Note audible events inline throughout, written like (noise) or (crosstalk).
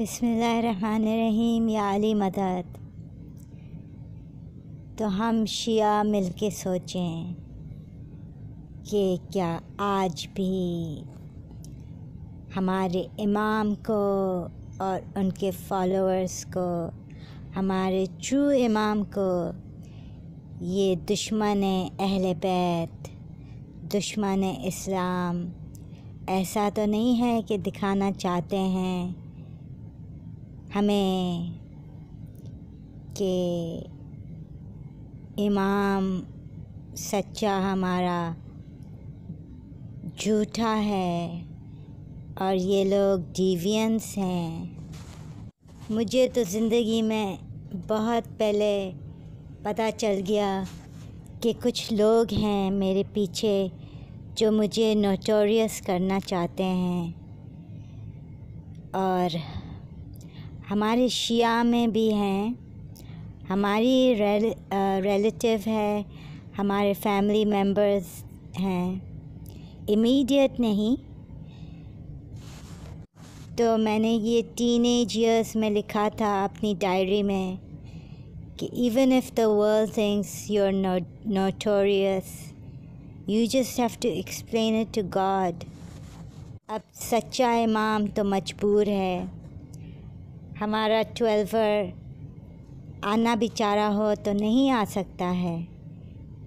बसमीम या अली मदद तो हम शिया मिल के सोचें कि क्या आज भी हमारे इमाम को और उनके फॉलोअर्स को हमारे ट्रू इमाम को ये दुश्मन अहल बैत दुश्मन इस्लाम ऐसा तो नहीं है कि दिखाना चाहते हैं हमें के इमाम सच्चा हमारा झूठा है और ये लोग डिवियंस हैं मुझे तो ज़िंदगी में बहुत पहले पता चल गया कि कुछ लोग हैं मेरे पीछे जो मुझे नोटोरियस करना चाहते हैं और हमारे शिया में भी हैं हमारी रेल, रिलेटिव है हमारे फैमिली मेम्बर्स हैं इमीडिएट नहीं तो मैंने ये टीन एज ईयर्स में लिखा था अपनी डायरी में कि even if the world things you are notorious you just have to explain it to God अब सच्चा इमाम तो मजबूर है हमारा ट्वेल्वर आना भी रहा हो तो नहीं आ सकता है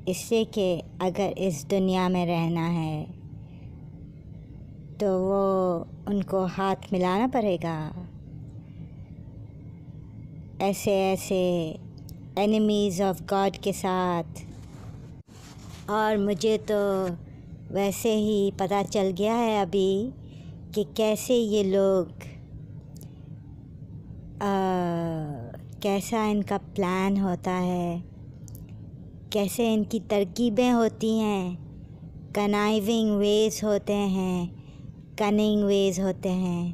इससे कि अगर इस दुनिया में रहना है तो वो उनको हाथ मिलाना पड़ेगा ऐसे ऐसे एनिमीज़ ऑफ गॉड के साथ और मुझे तो वैसे ही पता चल गया है अभी कि कैसे ये लोग कैसा इनका प्लान होता है कैसे इनकी तरकीबें होती हैं कनाइविंग वेज होते हैं कनिंग वेज होते हैं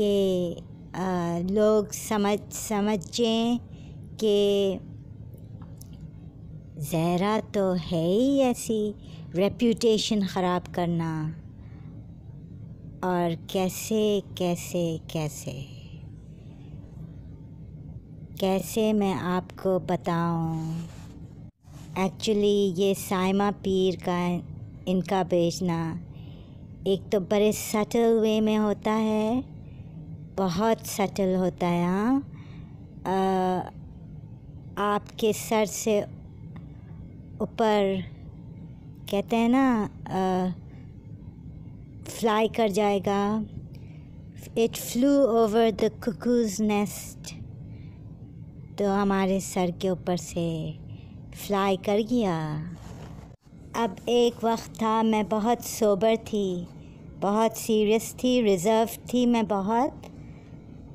कि लोग समझ समझें कि जहरा तो है ही ऐसी रेप्यूटेशन ख़राब करना और कैसे कैसे कैसे कैसे मैं आपको बताऊं एक्चुअली ये साइमा पीर का इनका बेचना एक तो बड़े सटल वे में होता है बहुत सटल होता है हाँ आपके सर से ऊपर कहते हैं ना आ, फ्लाई कर जाएगा it flew over the cuckoo's nest तो हमारे सर के ऊपर से फ्लाई कर गया अब एक वक्त था मैं बहुत सोबर थी बहुत सीरियस थी रिज़र्व थी मैं बहुत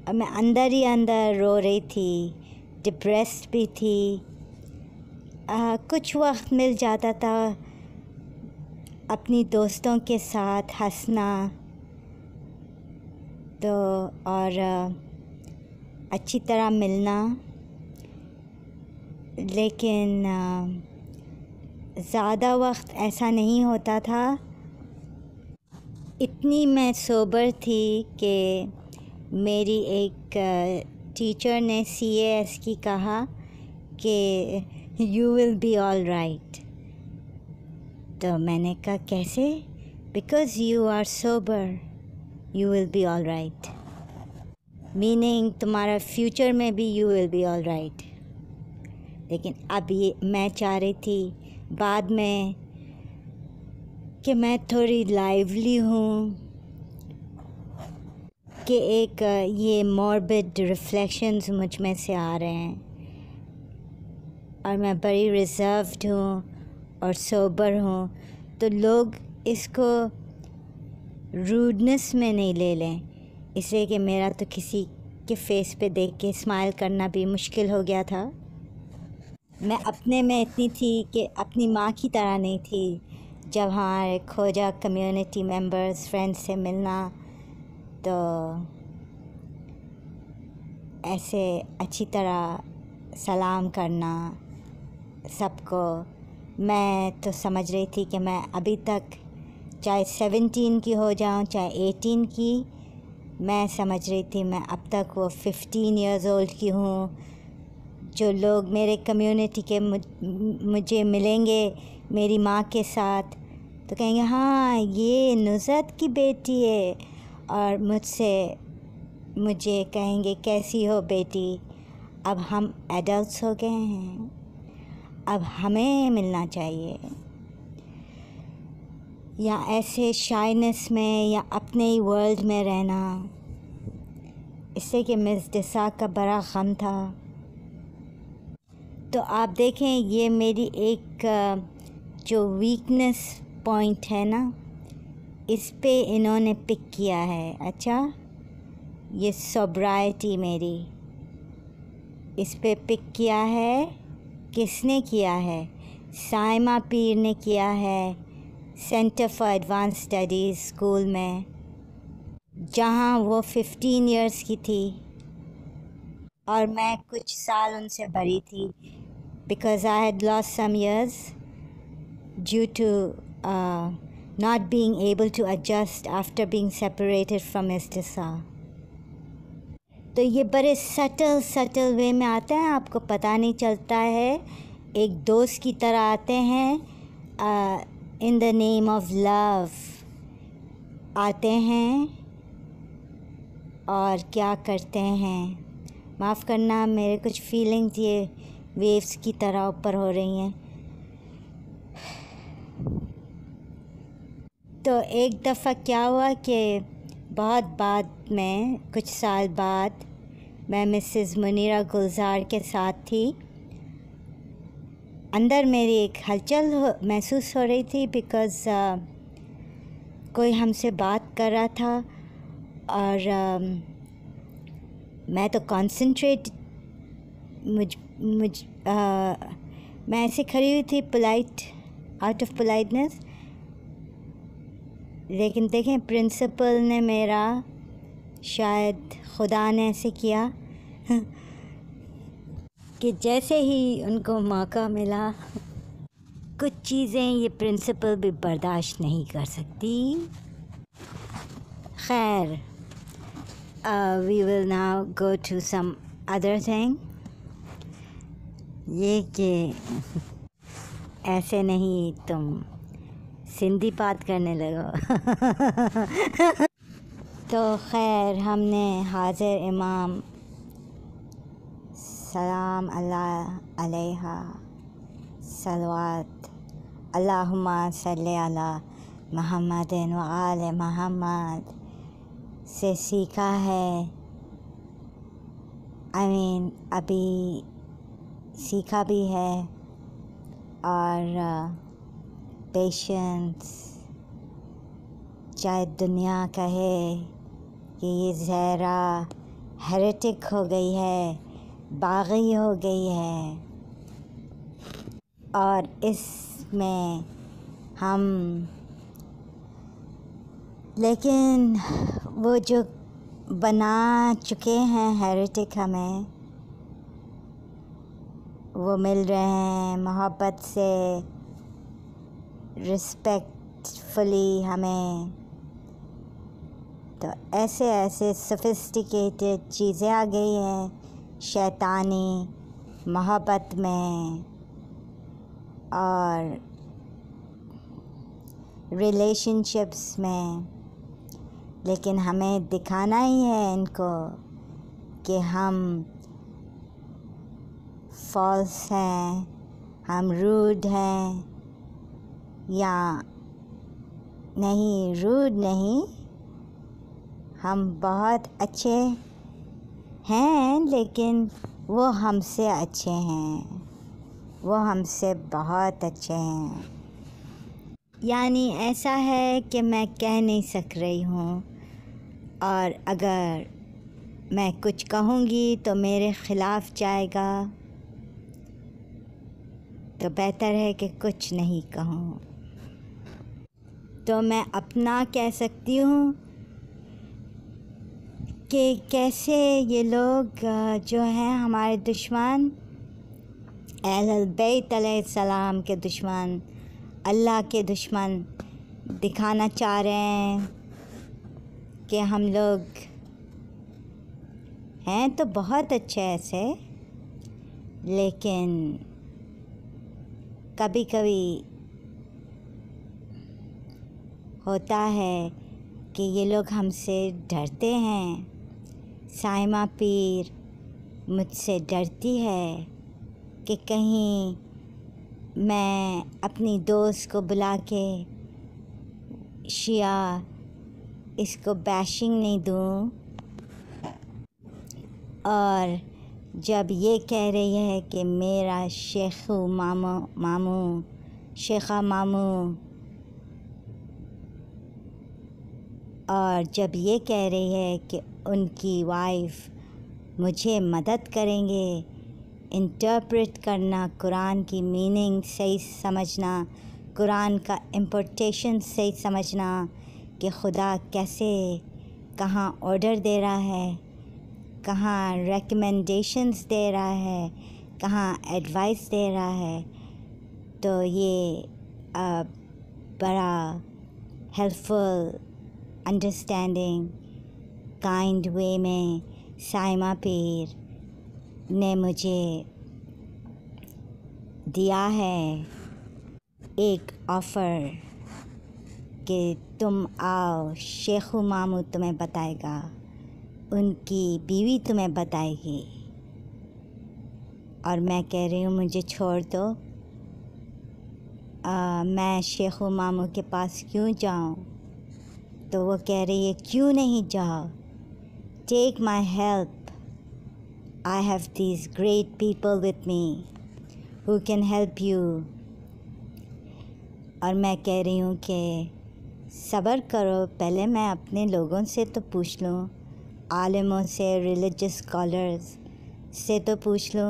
और मैं अंदर ही अंदर रो रही थी डिप्रेस्ड भी थी आ, कुछ वक्त मिल जाता था अपनी दोस्तों के साथ हंसना तो और अच्छी तरह मिलना लेकिन ज़्यादा वक्त ऐसा नहीं होता था इतनी मैं सोबर थी कि मेरी एक टीचर ने सी एस की कहा कि you will be all right तो मैंने कहा कैसे because you are sober you will be all right meaning तुम्हारा फ्यूचर में भी you will be all right लेकिन अब ये मैं चाह रही थी बाद में कि मैं थोड़ी लाइवली हूँ कि एक ये मॉर्बिड रिफ्लेक्शंस मुझ में से आ रहे हैं और मैं बड़ी रिजर्व्ड हूँ और सोबर हूँ तो लोग इसको रूडनेस में नहीं ले लें इसलिए कि मेरा तो किसी के फेस पे देख के स्माइल करना भी मुश्किल हो गया था मैं अपने में इतनी थी कि अपनी माँ की तरह नहीं थी जब हमारे खोजा कम्युनिटी मेंबर्स फ्रेंड्स से मिलना तो ऐसे अच्छी तरह सलाम करना सबको मैं तो समझ रही थी कि मैं अभी तक चाहे सेवेंटीन की हो जाऊं चाहे एटीन की मैं समझ रही थी मैं अब तक वो फिफ्टीन इयर्स ओल्ड की हूँ जो लोग मेरे कम्युनिटी के मुझे मिलेंगे मेरी माँ के साथ तो कहेंगे हाँ ये नुसरत की बेटी है और मुझसे मुझे कहेंगे कैसी हो बेटी अब हम एडल्ट्स हो गए हैं अब हमें मिलना चाहिए या ऐसे शाइनेस में या अपने ही वर्ल्ड में रहना इससे कि मिस डिसा का बड़ा गम था तो आप देखें ये मेरी एक जो वीकनेस पॉइंट है ना इस पे इन्होंने पिक किया है अच्छा ये सोब्राइटी मेरी इस पे पिक किया है किसने किया है साइमा पीर ने किया है centre for advance studies school में जहाँ वो फिफ्टीन इयर्स की थी और मैं कुछ साल उनसे बड़ी थी because I had loss some years due to not being able to adjust after being separated from इस्तिसा तो ये बड़े सटल सटल वे में आते हैं आपको पता नहीं चलता है एक दोस्त की तरह आते हैं in the name of love आते हैं और क्या करते हैं माफ़ करना मेरे कुछ फीलिंग्स ये वेव्स की तरह ऊपर हो रही हैं तो एक दफ़ा क्या हुआ कि बहुत बाद में कुछ साल बाद मैं मिसेस मुनीरा गुलजार के साथ थी अंदर मेरी एक हलचल हो, महसूस हो रही थी बिकॉज़ uh, कोई हमसे बात कर रहा था और um, मैं तो कंसंट्रेट मुझ मुझ आ, मैं ऐसे खड़ी हुई थी पोलाइट आउट ऑफ पोलाइटनेस लेकिन देखें प्रिंसिपल ने मेरा शायद खुदा ने ऐसे किया (laughs) कि जैसे ही उनको मौका मिला कुछ चीज़ें ये प्रिंसिपल भी बर्दाश्त नहीं कर सकती खैर uh, we will now go to some other thing ये कि ऐसे नहीं तुम सिंधी बात करने लगो (laughs) तो खैर हमने हाजिर इमाम सलाम अल्लाह अलैहा सलवात अल्लाहुम्मा सल अला महमद व आल महमद से सीखा है आई I मीन mean, अभी सीखा भी है और पेशेंस चाहे दुनिया कहे कि ये जहरा हेरेटिक हो गई है बागी हो गई है और इसमें हम लेकिन वो जो बना चुके हैं हेरिटिक हमें वो मिल रहे हैं मोहब्बत से रिस्पेक्टफुली हमें तो ऐसे ऐसे सफिस्टिकेटेड चीज़ें आ गई हैं शैतानी मोहब्बत में और रिलेशनशिप्स में लेकिन हमें दिखाना ही है इनको कि हम फॉल्स हैं हम रूड हैं या नहीं रूड नहीं हम बहुत अच्छे हैं लेकिन वो हमसे अच्छे हैं वो हमसे बहुत अच्छे हैं यानी ऐसा है कि मैं कह नहीं सक रही हूँ और अगर मैं कुछ कहूँगी तो मेरे ख़िलाफ़ जाएगा तो बेहतर है कि कुछ नहीं कहूँ तो मैं अपना कह सकती हूँ कि कैसे ये लोग जो हैं हमारे दुश्मन अहलबैतम के दुश्मन अल्लाह के दुश्मन दिखाना चाह रहे हैं कि हम लोग हैं तो बहुत अच्छे ऐसे लेकिन कभी कभी होता है कि ये लोग हमसे डरते हैं साइमा पीर मुझसे डरती है कि कहीं मैं अपनी दोस्त को बुला के शिया इसको बैशिंग नहीं दूँ और जब ये कह रही है कि मेरा शेख मामू मामू शेखा मामू और जब ये कह रही है कि उनकी वाइफ मुझे मदद करेंगे इंटरप्रेट करना कुरान की मीनिंग सही समझना कुरान का इम्पोर्टेशन सही समझना कि खुदा कैसे कहाँ ऑर्डर दे रहा है कहाँ रेकमेंडेशंस दे रहा है कहाँ एडवाइस दे रहा है तो ये बड़ा हेल्पफुल अंडरस्टैंडिंग काइंड वे में साइमा पीर ने मुझे दिया है एक ऑफ़र कि तुम आओ शेखु मामू तुम्हें बताएगा उनकी बीवी तुम्हें बताएगी और मैं कह रही हूँ मुझे छोड़ दो आ, मैं शेखु मामू के पास क्यों जाऊँ तो वो कह रही है क्यों नहीं जाओ take my help I have these great people with me who can help you और मैं कह रही हूँ कि सब्र करो पहले मैं अपने लोगों से तो पूछ लूँ आलमों से रिलीजस स्कॉलर्स से तो पूछ लूँ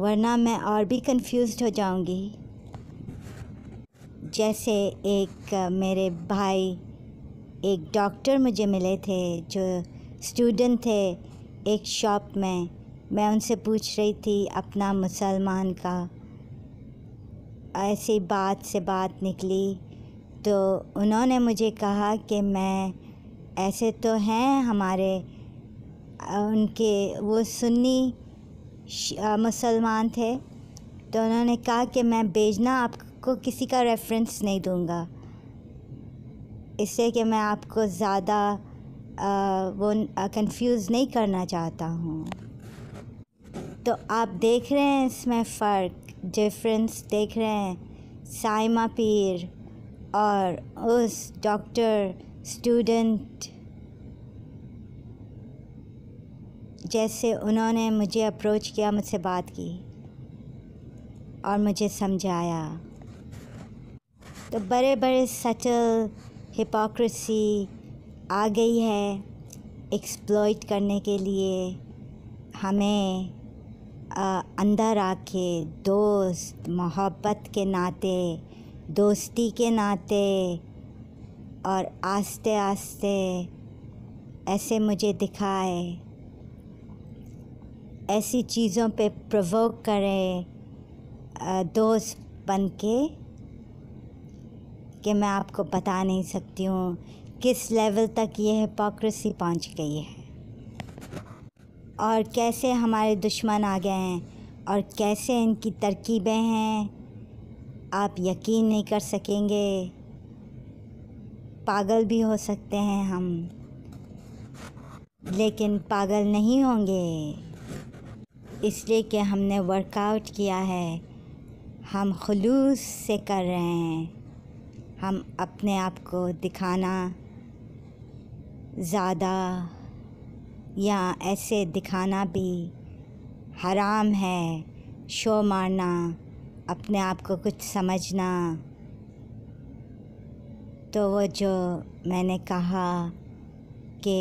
वरना मैं और भी कंफ्यूज हो जाऊंगी जैसे एक मेरे भाई एक डॉक्टर मुझे मिले थे जो स्टूडेंट थे एक शॉप में मैं उनसे पूछ रही थी अपना मुसलमान का ऐसी बात से बात निकली तो उन्होंने मुझे कहा कि मैं ऐसे तो हैं हमारे उनके वो सुन्नी मुसलमान थे तो उन्होंने कहा कि मैं भेजना आपको किसी का रेफरेंस नहीं दूंगा इससे कि मैं आपको ज़्यादा वो कंफ्यूज नहीं करना चाहता हूँ तो आप देख रहे हैं इसमें फ़र्क डिफरेंस देख रहे हैं साइमा पीर और उस डॉक्टर स्टूडेंट जैसे उन्होंने मुझे अप्रोच किया मुझसे बात की और मुझे समझाया तो बड़े बड़े सटल हिपोक्रेसी आ गई है एक्सप्लॉइट करने के लिए हमें आ, अंदर आके दोस्त मोहब्बत के नाते दोस्ती के नाते और आस्ते आस्ते ऐसे मुझे दिखाए ऐसी चीज़ों पे प्रवोक करे दोस्त बन के कि मैं आपको बता नहीं सकती हूँ किस लेवल तक ये हिपोक्रेसी पहुँच गई है और कैसे हमारे दुश्मन आ गए हैं और कैसे इनकी तरकीबें हैं आप यकीन नहीं कर सकेंगे पागल भी हो सकते हैं हम लेकिन पागल नहीं होंगे इसलिए कि हमने वर्कआउट किया है हम खलूस से कर रहे हैं हम अपने आप को दिखाना ज़्यादा या ऐसे दिखाना भी हराम है शो मारना अपने आप को कुछ समझना तो वो जो मैंने कहा कि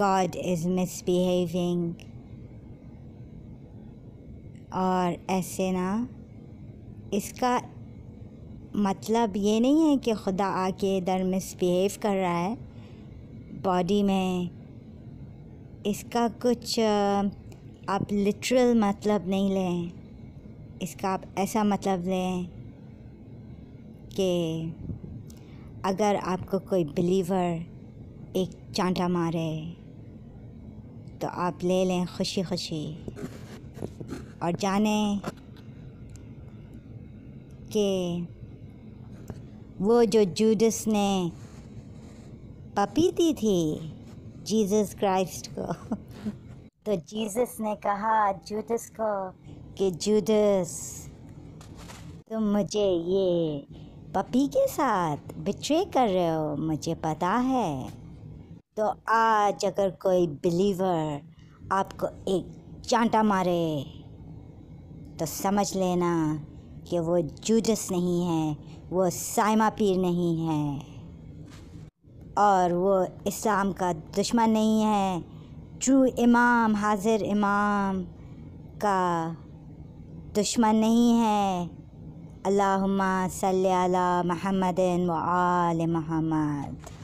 गॉड इज़ मिसबिहेविंग और ऐसे ना इसका मतलब ये नहीं है कि खुदा आके इधर मिसबिहेव कर रहा है बॉडी में इसका कुछ आप लिटरल मतलब नहीं लें इसका आप ऐसा मतलब लें कि अगर आपको कोई बिलीवर एक चांटा मारे तो आप ले लें खुशी खुशी और जाने कि वो जो जूडस ने पपी दी थी जीसस क्राइस्ट को (laughs) तो जीसस ने कहा जूडस को के जूदस तुम तो मुझे ये पपी के साथ बिट्रे कर रहे हो मुझे पता है तो आज अगर कोई बिलीवर आपको एक चांटा मारे तो समझ लेना कि वो जूदस नहीं है वो साइमा पीर नहीं है और वो इस्लाम का दुश्मन नहीं है ट्रू इमाम हाजिर इमाम का दुश्मन नहीं है अल्लाह सल महमद वाल महमद